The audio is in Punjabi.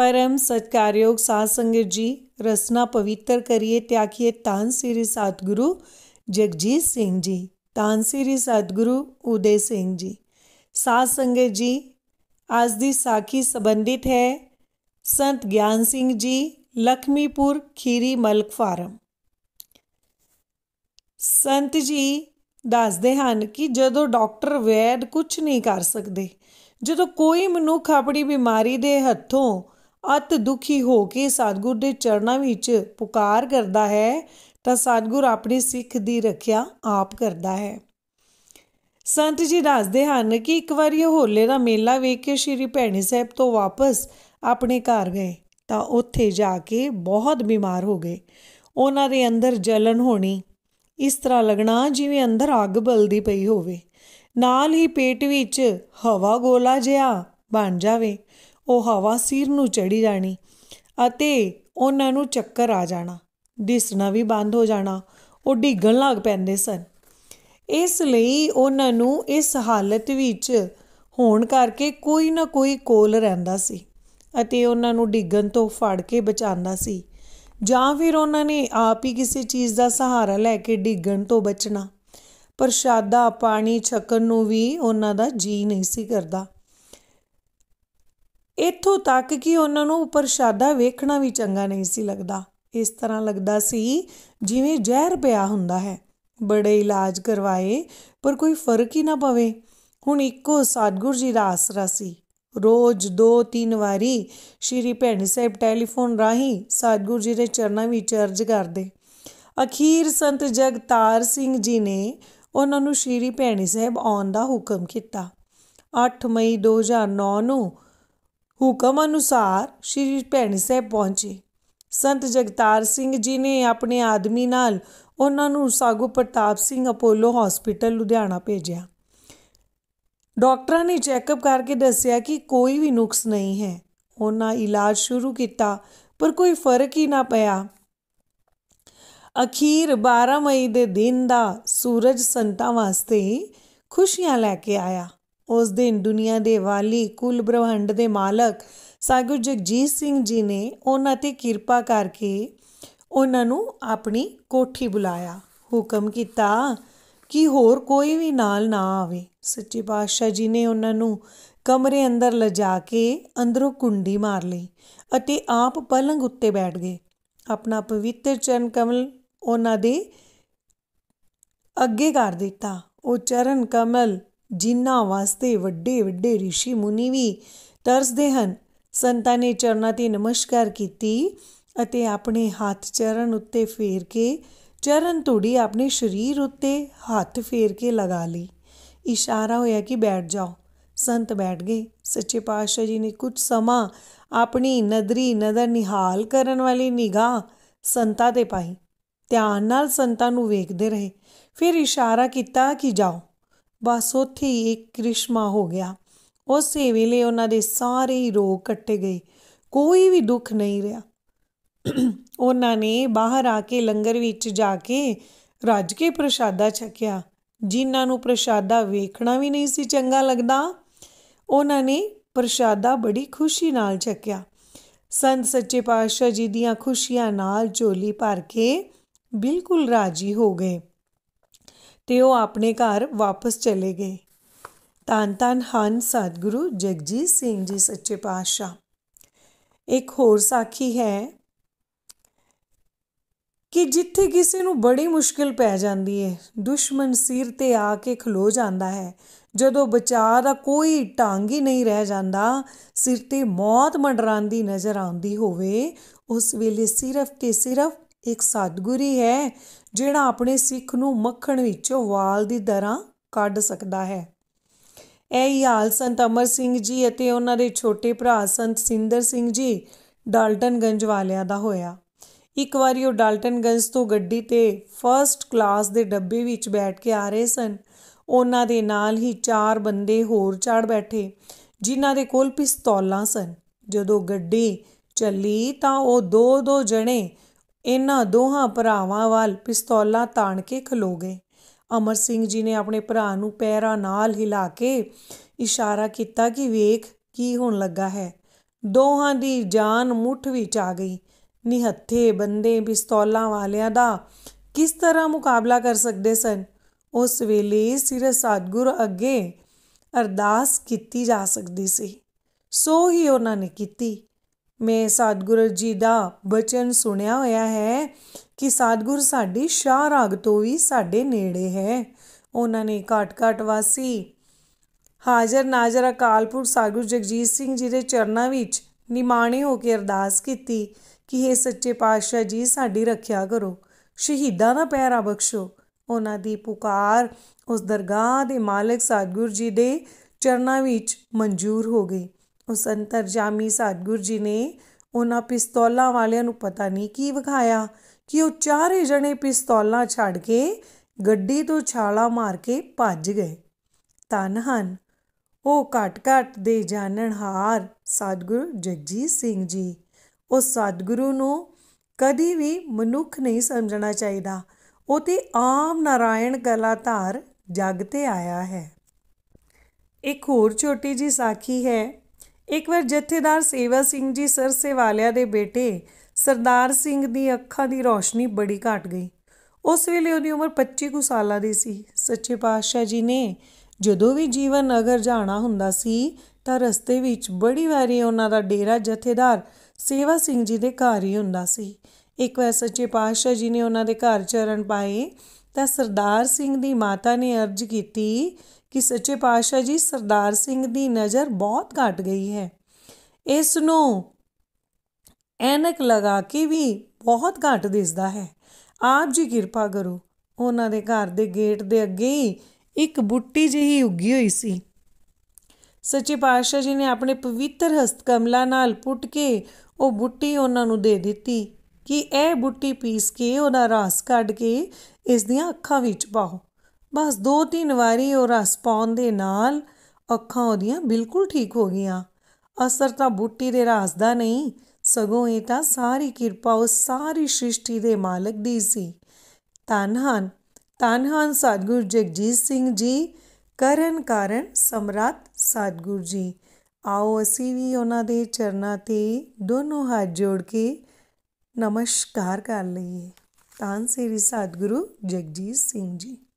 પરમ સત્કાર્યોગ સાસંગત જી રસના પવિત્ર કરીએ ત્યાગીએ તાનસિરી સદગુરુ જગજીતસિંહજી તાનસિરી સદગુરુ ઉદયસિંહજી સાસંગત જી आज दी साखी संबंधित है संत ज्ञान सिंह जी लखमीपुर खीरी ਮਲਕ ਫਾਰਮ ਸੰਤ ਜੀ ਦੱਸਦੇ ਹਨ ਕਿ ਜਦੋਂ ਡਾਕਟਰ ਵੈਦ ਕੁਝ ਨਹੀਂ ਕਰ ਸਕਦੇ ਜਦੋਂ ਕੋਈ ਮਨੁੱਖ ਆਪਣੀ ਬਿਮਾਰੀ ਦੇ ਹੱਥੋਂ ਅਤ ਦੁਖੀ ਹੋ ਕੇ ਸਤਗੁਰ ਦੇ ਚਰਨਾਂ ਵਿੱਚ ਪੁਕਾਰ ਕਰਦਾ ਹੈ ਤਾਂ ਸਤਗੁਰ ਆਪਣੀ ਸਿੱਖ ਦੀ ਰੱਖਿਆ ਆਪ ਕਰਦਾ ਹੈ ਸੰਤ ਜੀ ਦੱਸਦੇ ਹਨ ਕਿ ਇੱਕ ਵਾਰੀ ਉਹ ਹੋਲੇ ਦਾ ਮੇਲਾ ਵੇਖ ਕੇ ਸ਼੍ਰੀ ਭੈਣੀ ਸਾਹਿਬ ਤੋਂ ਵਾਪਸ ਆਪਣੇ ਘਰ ਗਏ ਤਾਂ ਉੱਥੇ ਜਾ ਕੇ ਬਹੁਤ ਬਿਮਾਰ ਹੋ ਗਏ ਉਹਨਾਂ ਦੇ ਅੰਦਰ ਜਲਨ ਹੋਣੀ ਇਸ ਤਰ੍ਹਾਂ ਲੱਗਣਾ ਜਿਵੇਂ ਅੰਦਰ ਅੱਗ ਬਲਦੀ ਪਈ ਹੋਵੇ ਨਾਲ ਹੀ ਪੇਟ ਵਿੱਚ ਹਵਾ ਗੋਲਾ ਜਿਹਾ ਬਣ ਜਾਵੇ ਉਹ ਹਵਾ ਸਿਰ ਨੂੰ ਚੜੀ ਜਾਣੀ ਅਤੇ ਉਹਨਾਂ ਨੂੰ ਚੱਕਰ ਆ ਜਾਣਾ ਦਿਸਣਾ ਵੀ ਬੰਦ ਹੋ ਜਾਣਾ ਉਹ ਡਿੱਗਣ ਲੱਗ ਪੈਂਦੇ ਸਨ ਇਸ ਲਈ ਉਹਨਾਂ ਨੂੰ ਇਸ ਹਾਲਤ ਵਿੱਚ ਹੋਣ ਕਰਕੇ ਕੋਈ ਨਾ ਕੋਈ ਕੋਲ ਰਹਿੰਦਾ ਸੀ ਅਤੇ ਉਹਨਾਂ ਨੂੰ ਡਿੱਗਣ ਤੋਂ ਫੜ ਕੇ ਬਚਾਉਂਦਾ ਸੀ ਜਾਂ ਫਿਰ ਉਹਨਾਂ ਨੇ ਆਪ ਹੀ ਕਿਸੇ ਚੀਜ਼ ਦਾ ਸਹਾਰਾ ਲੈ ਕੇ ਡਿੱਗਣ ਤੋਂ ਬਚਣਾ ਪ੍ਰਸ਼ਾਦਾ ਪਾਣੀ ਛਕਣ ਨੂੰ ਵੀ ਉਹਨਾਂ ਦਾ ਜੀ ਨਹੀਂ ਸੀ ਕਰਦਾ ਇੱਥੋਂ ਤੱਕ ਕਿ ਉਹਨਾਂ ਨੂੰ ਪ੍ਰਸ਼ਾਦਾ ਵੇਖਣਾ ਵੀ ਚੰਗਾ ਨਹੀਂ ਸੀ ਲੱਗਦਾ ਇਸ ਤਰ੍ਹਾਂ ਲੱਗਦਾ ਸੀ ਜਿਵੇਂ ਜ਼ਹਿਰ ਪਿਆ ਹੁੰਦਾ ਹੈ ਬੜੇ ਇਲਾਜ ਕਰਵਾਏ ਪਰ ਕੋਈ ਫਰਕ ਹੀ ਨਾ ਪਵੇ ਹੁਣ ਇੱਕੋ ਸਤਗੁਰ ਜੀ ਦਾ ਆਸਰਾ ਸੀ ਰੋਜ ਦੋ ਤਿੰਨ ਵਾਰੀ ਸ਼੍ਰੀ ਭੈਣੀ ਸਾਹਿਬ ਟੈਲੀਫੋਨ ਰਾਹੀਂ ਸਤਗੁਰ ਜੀ ਦੇ ਚਰਨਾਂ ਵਿੱਚ ਅਰਜ ਕਰਦੇ ਅਖੀਰ ਸੰਤ ਜਗਤਾਰ ਸਿੰਘ ਜੀ ਨੇ ਉਹਨਾਂ ਨੂੰ ਸ਼੍ਰੀ ਭੈਣੀ ਸਾਹਿਬ ਆਉਣ ਦਾ ਹੁਕਮ ਕੀਤਾ 8 ਮਈ 2009 ਨੂੰ ਹੁਕਮ ਅਨੁਸਾਰ ਸ੍ਰੀ ਭੈਣੀ ਸਾਹਿਬ ਪਹੁੰਚੇ ਸੰਤ ਜਗਤਾਰ ਸਿੰਘ ਜੀ ਨੇ ਆਪਣੇ ਆਦਮੀ ਨਾਲ ਉਹਨਾਂ ਨੂੰ ਸਾਗੂ ਪ੍ਰਤਾਪ ਸਿੰਘ ਅਪੋਲੋ ਹਸਪੀਟਲ ਲੁਧਿਆਣਾ ਭੇਜਿਆ ਡਾਕਟਰਾਂ ਨੇ ਚੈੱਕਅਪ ਕਰਕੇ ਦੱਸਿਆ ਕਿ ਕੋਈ ਵੀ ਨੁਕਸ ਨਹੀਂ ਹੈ ਉਹਨਾਂ ਇਲਾਜ ਸ਼ੁਰੂ ਕੀਤਾ ਪਰ ਕੋਈ ਫਰਕ ਹੀ ਨਾ ਪਿਆ ਅਖੀਰ 12 ਮਈ ਦੇ ਦਿਨ ਦਾ ਸੂਰਜ ਸੰਤਾਂ ਵਾਸਤੇ ਖੁਸ਼ੀਆਂ ਲੈ ਕੇ ਆਇਆ ਉਸ ਦਿਨ ਦੁਨੀਆ ਦੇ ਵਾਲੀ ਕੁੱਲ ਬ੍ਰਹਮੰਡ ਦੇ ਮਾਲਕ ਸਾਗੁਰ ਜਗਜੀਤ ਸਿੰਘ ਜੀ ਨੇ ਉਹਨਾਂ ਤੇ ਕਿਰਪਾ ਕਰਕੇ ਉਹਨਾਂ ਨੂੰ ਆਪਣੀ ਕੋਠੀ ਬੁਲਾਇਆ ਹੁਕਮ ਕੀਤਾ ਕਿ ਹੋਰ ਕੋਈ ਵੀ ਨਾਲ ਨਾ ਆਵੇ ਸੱਚੇ ਪਾਤਸ਼ਾਹ ਜੀ ਨੇ ਉਹਨਾਂ ਨੂੰ ਕਮਰੇ ਅੰਦਰ ਲਿਜਾ ਕੇ ਅੰਦਰੋਂ ਕੁੰਡੀ ਮਾਰ ਲਈ ਅਤੇ ਆਪ ਪਲੰਗ ਉੱਤੇ ਬੈਠ ਗਏ ਆਪਣਾ ਪਵਿੱਤਰ ਚਰਨ ਕਮਲ ਉਹਨਾਂ ਦੇ ਅੱਗੇ ਕਰ ਦਿੱਤਾ ਉਹ ਚਰਨ ਕਮਲ ਜਿਨ੍ਹਾਂ ਵਾਸਤੇ ਵੱਡੇ ਵੱਡੇ ઋષਿ मुनि ਵੀ ਤਰਸਦੇ ਹਨ ਸੰਤਾਂ ਨੇ ਚਰਨਾਂ ਤੇ ਨਮਸਕਾਰ ਕੀਤੀ ਅਤੇ ਆਪਣੇ ਹੱਥ ਚਰਨ ਉੱਤੇ ਫੇਰ ਕੇ ਚਰਨ ਧੂੜੀ ਆਪਣੇ ਸਰੀਰ ਉੱਤੇ ਹੱਥ ਫੇਰ ਕੇ ਲਗਾ ਲਈ ਇਸ਼ਾਰਾ ਹੋਇਆ ਕਿ ਬੈਠ ਜਾਓ ਸੰਤ ਬੈਠ ਗਏ ਸੱਚੇ ਪਾਤਸ਼ਾਹ ਜੀ ਨੇ ਕੁਝ ਸਮਾਂ ਆਪਣੀ ਨਦਰੀ ਨਦਰ ਨਿਹਾਲ ਕਰਨ ਵਾਲੀ ਨਿਗਾਹ ਸੰਤਾ ਤੇ ਪਾਈ ਧਿਆਨ ਨਾਲ ਸੰਤਾਂ ਨੂੰ ਵੇਖਦੇ ਰਹੇ ਫਿਰ ਇਸ਼ਾਰਾ ਕੀਤਾ ਕਿ ਜਾਓ ਬਸ ਉੱਥੇ ਹੀ ਇੱਕ ਕ੍ਰਿਸ਼ਮਾ ਹੋ ਗਿਆ ਉਸੇ ਵੇਲੇ ਉਹਨਾਂ ਦੇ ਸਾਰੇ ਰੋਗ ਕੱਟੇ ਗਏ ਕੋਈ ਵੀ ਦੁੱਖ ਨਹੀਂ ਰਿਹਾ ਉਹਨਾਂ ਨੇ ਬਾਹਰ ਆ ਕੇ ਲੰਗਰ ਵਿੱਚ ਜਾ ਕੇ ਰੱਜ ਕੇ ਪ੍ਰਸ਼ਾਦਾ ਛਕਿਆ ਜਿਨ੍ਹਾਂ ਨੂੰ ਪ੍ਰਸ਼ਾਦਾ ਵੇਖਣਾ ਵੀ ਨਹੀਂ ਸੀ ਚੰਗਾ ਲੱਗਦਾ ਉਹਨਾਂ ਨੇ ਪ੍ਰਸ਼ਾਦਾ ਬੜੀ ਖੁਸ਼ੀ ਨਾਲ ਛਕਿਆ ਸੰਤ ਸੱਚੇ ਪਾਤਸ਼ਾਹ ਜੀ ਦੀਆਂ ਖੁਸ਼ੀਆਂ ਨਾਲ ਝੋਲੀ ਭਰ ਕੇ ਬਿਲਕੁਲ ਰਾਜੀ ਹੋ ਗਏ ਤੇ ਉਹ ਆਪਣੇ ਘਰ ਵਾਪਸ ਚਲੇ ਗਏ ਤਾਂ ਤਨ ਹਨ ਸਤਿਗੁਰੂ ਜਗਜੀਤ ਸਿੰਘ ਜੀ ਸੱਚੇ ਪਾਤਸ਼ਾਹ ਇੱਕ ਹੋਰ ਸਾਖੀ ਹੈ ਕਿ ਜਿੱਥੇ ਕਿਸੇ ਨੂੰ ਬੜੀ ਮੁਸ਼ਕਿਲ ਪੈ ਜਾਂਦੀ ਹੈ ਦੁਸ਼ਮਣ ਸਿਰ ਤੇ ਆ ਕੇ ਖਲੋ ਜਾਂਦਾ ਹੈ ਜਦੋਂ ਬਚਾ ਦਾ ਕੋਈ ਟਾਂਗ ਹੀ ਨਹੀਂ ਰਹਿ ਜਾਂਦਾ ਸਿਰ ਤੇ ਮੌਤ ਮੰਡਰਾਂਦੀ ਨਜ਼ਰ ਆਉਂਦੀ ਹੋਵੇ ਉਸ ਵੇਲੇ ਸਿਰਫ ਤੇ ਸਿਰਫ ਇੱਕ ਸਤਗੁਰੀ ਹੈ ਜਿਹੜਾ ਆਪਣੇ ਸਿੱਖ ਨੂੰ ਮੱਖਣ ਵਿੱਚੋਂ ਵਾਲ ਦੀ ਤਰ੍ਹਾਂ ਕੱਢ ਸਕਦਾ ਹੈ ਇਹ ਹੀ ਹਾਲ ਸੰਤ ਅਮਰ ਸਿੰਘ ਜੀ ਅਤੇ ਉਹਨਾਂ ਦੇ ਛੋਟੇ ਭਰਾ ਸੰਤ ਸਿੰਦਰ ਸਿੰਘ ਜੀ ਡਾਲਟਨਗੰਜ ਵਾਲਿਆਂ ਦਾ ਹੋਇਆ ਇੱਕ ਵਾਰੀ ਉਹ ਡਾਲਟਨਗੰਜ ਤੋਂ ਗੱਡੀ ਤੇ ਫਰਸਟ ਕਲਾਸ ਦੇ ਡੱਬੇ ਵਿੱਚ ਬੈਠ ਕੇ ਆ ਰਹੇ ਸਨ ਉਹਨਾਂ ਦੇ ਨਾਲ ਹੀ ਚਾਰ ਬੰਦੇ ਹੋਰ ਚੜ ਬੈਠੇ ਜਿਨ੍ਹਾਂ ਦੇ ਕੋਲ ਪਿਸਤੌਲਾਂ ਸਨ ਜਦੋਂ ਗੱਡੀ ਚੱਲੀ ਤਾਂ ਉਹ ਦੋ ਦੋ ਜਣੇ ਇਹਨਾਂ ਦੋਹਾਂ ਭਰਾਵਾਂ ਵੱਲ ਪਿਸਤੌਲਾਂ ਤਾਣ ਕੇ ਖਲੋ ਗਏ ਅਮਰ ਸਿੰਘ ਜੀ ਨੇ ਆਪਣੇ ਭਰਾ ਨੂੰ ਪੈਰਾਂ ਨਾਲ ਹਿਲਾ ਕੇ ਇਸ਼ਾਰਾ ਕੀਤਾ ਕਿ ਵੇਖ ਕੀ ਹੋਣ ਲੱਗਾ ਹੈ ਦੋਹਾਂ ਦੀ ਜਾਨ ਮੁੱਠ ਵਿੱਚ ਆ ਗਈ ਨਿਹੱਥੇ ਬੰਦੇ ਪਿਸਤੌਲਾਂ ਵਾਲਿਆਂ ਦਾ ਕਿਸ ਤਰ੍ਹਾਂ ਮੁਕਾਬਲਾ ਕਰ ਸਕਦੇ ਸਨ ਉਸ ਵੇਲੇ ਸਿਰ ਸਤਗੁਰ ਅੱਗੇ ਅਰਦਾਸ ਕੀਤੀ ਜਾ ਸਕਦੀ ਸੀ ਸੋ ਹੀ ਉਹਨਾਂ ਨੇ ਕੀਤੀ ਮੈਂ ਸਤਿਗੁਰੂ ਜੀ ਦਾ ਬਚਨ ਸੁਣਿਆ ਹੋਇਆ ਹੈ ਕਿ ਸਤਿਗੁਰ ਸਾਡੀ ਰਾਗ ਤੋਂ ਵੀ ਸਾਡੇ ਨੇੜੇ ਹੈ ਉਹਨਾਂ ਨੇ ਘਾਟ-ਘਾਟ ਵਾਸੀ ਹਾਜ਼ਰ ਨਾਜ਼ਰ ਅਕਾਲਪੁਰ ਪੁਰਖ ਜਗਜੀਤ ਸਿੰਘ ਜੀ ਦੇ ਚਰਨਾਂ ਵਿੱਚ ਨਿਮਾਣੇ ਹੋ ਕੇ ਅਰਦਾਸ ਕੀਤੀ ਕਿ हे ਸੱਚੇ ਪਾਤਸ਼ਾਹ ਜੀ ਸਾਡੀ ਰੱਖਿਆ ਕਰੋ ਸ਼ਹੀਦਾਂ ਦਾ ਪਹਿਰਾ ਬਖਸ਼ੋ ਉਹਨਾਂ ਦੀ ਪੁਕਾਰ ਉਸ ਦਰਗਾਹ ਦੇ ਮਾਲਕ ਸਤਗੁਰ ਜੀ ਦੇ ਚਰਨਾਂ ਵਿੱਚ ਮਨਜ਼ੂਰ ਹੋ ਗਈ ਉਸ ਅੰਤਰਜਾਮੀ ਸਤਗੁਰ ਜੀ ਨੇ ਉਹਨਾਂ ਪਿਸਤੌਲਾਂ ਵਾਲਿਆਂ ਨੂੰ ਪਤਾ ਨਹੀਂ ਕੀ ਵਿਖਾਇਆ ਕਿ ਉਹ ਚਾਰੇ ਜਣੇ ਪਿਸਤੌਲਾਂ ਛੱਡ ਕੇ ਗੱਡੀ ਤੋਂ ਛਾਲਾ ਮਾਰ ਕੇ ਭੱਜ ਗਏ ਤਨ ਹਨ ਉਹ ਘਟ-ਘਟ ਦੇ ਜਾਣਨਹਾਰ ਸਤਗੁਰ ਜਗਜੀਤ ਸਿੰਘ ਜੀ ਉਹ ਸਤਗੁਰੂ ਨੂੰ ਕਦੀ ਵੀ ਮਨੁੱਖ ਨਹੀਂ ਸਮਝਣਾ ਚਾਹੀਦਾ ਉਹ ਤੇ ਆਮ ਨਾਰਾਇਣ ਗਲਾਧਾਰ ਜਗ ਤੇ ਆਇਆ ਹੈ ਇੱਕ ਹੋਰ ਛੋਟੀ ਜੀ ਸਾਖੀ ਹੈ ਇੱਕ ਵਾਰ ਜਥੇਦਾਰ ਸੇਵਾ ਸਿੰਘ ਜੀ ਸਰਸੇ ਵਾਲਿਆ ਦੇ ਬੇਟੇ ਸਰਦਾਰ ਸਿੰਘ ਦੀ ਅੱਖਾਂ ਦੀ ਰੋਸ਼ਨੀ ਬੜੀ ਘਟ ਗਈ ਉਸ ਵੇਲੇ ਉਹਦੀ ਉਮਰ 25 ਕੁ ਸਾਲਾਂ ਦੀ ਸੀ ਸੱਚੇ ਪਾਤਸ਼ਾਹ ਜੀ ਨੇ ਜਦੋਂ ਵੀ ਜੀਵਨ ਨਗਰ ਜਾਣਾ ਹੁੰਦਾ ਸੀ ਤਾਂ ਰਸਤੇ ਵਿੱਚ ਬੜੀ ਵਾਰੀ ਉਹਨਾਂ ਦਾ ਡੇਰਾ ਜਥੇਦਾਰ ਸੇਵਾ ਸਿੰਘ ਜੀ ਦੇ ਘਰ ਹੀ ਹੁੰਦਾ ਸੀ ਇੱਕ ਵਾਰ ਸੱਚੇ ਪਾਤਸ਼ਾਹ ਜੀ ਨੇ ਉਹਨਾਂ ਦੇ ਘਰ ਚਰਨ ਪਾਏ ਤਾਂ ਸਰਦਾਰ ਸਿੰਘ ਦੀ ਮਾਤਾ ਨੇ ਅਰਜ਼ ਕੀਤੀ ਕਿ ਸੱਚੇ ਪਾਤਸ਼ਾਹ ਜੀ ਸਰਦਾਰ ਸਿੰਘ ਦੀ ਨਜ਼ਰ ਬਹੁਤ ਘਟ ਗਈ ਹੈ ਇਸ ਨੂੰ ਐਨਕ ਲਗਾ ਕੇ ਵੀ ਬਹੁਤ ਘਟ ਦਿਸਦਾ ਹੈ ਆਪ ਜੀ ਕਿਰਪਾ ਕਰੋ ਉਹਨਾਂ ਦੇ ਘਰ ਦੇ ਗੇਟ ਦੇ ਅੱਗੇ ਹੀ ਇੱਕ ਬੁੱਟੀ ਜਿਹੀ ਉੱਗੀ ਹੋਈ ਸੀ ਸੱਚੇ ਪਾਤਸ਼ਾਹ ਜੀ ਨੇ ਆਪਣੇ ਪਵਿੱਤਰ ਹਸਤ ਕਮਲਾ ਨਾਲ ਪੁੱਟ ਕੇ ਉਹ ਬੁੱਟੀ ਉਹਨਾਂ ਨੂੰ ਦੇ ਦਿੱਤੀ ਕਿ ਇਹ ਬੁੱਟੀ ਪੀਸ ਕੇ ਉਹਦਾ ਰਸ ਕੱਢ ਕੇ ਇਸ ਦੀਆਂ ਅੱਖਾਂ ਵਿੱਚ ਪਾਓ ਬਸ ਦੋ ਤਿੰਨ ਵਾਰੀ ਉਹ ਰਸ ਪਾਉਣ ਦੇ ਨਾਲ ਅੱਖਾਂ ਉਹਦੀਆਂ ਬਿਲਕੁਲ ਠੀਕ ਹੋ ਗਈਆਂ ਅਸਰ ਤਾਂ ਬੁੱਟੀ ਦੇ ਰਸ ਦਾ ਨਹੀਂ ਸਗੋਂ ਇਹ ਤਾਂ ਸਾਰੀ ਕਿਰਪਾ ਉਸ ਸਾਰੀ ਸ੍ਰਿਸ਼ਟੀ ਦੇ ਮਾਲਕ ਦੀ ਸੀ ਤਨਹਨ ਤਨਹਨ ਸਤਗੁਰ ਜਗਜੀਤ ਸਿੰਘ ਜੀ ਕਰਨ ਕਾਰਨ ਸਮਰਾਤ ਸਤਗੁਰ ਜੀ ਆਓ ਅਸੀਂ ਵੀ ਉਹਨਾਂ ਦੇ ਚਰਨਾਂ ਤੇ ਦੋਨੋਂ ਹੱਥ ਜੋੜ ਕੇ ਨਮਸਕਾਰ ਕਰ ਲਈਏ ਤਾਂ ਸੇ ਵੀ ਸਤਗੁਰੂ ਜਗਜੀਤ ਸਿੰਘ ਜੀ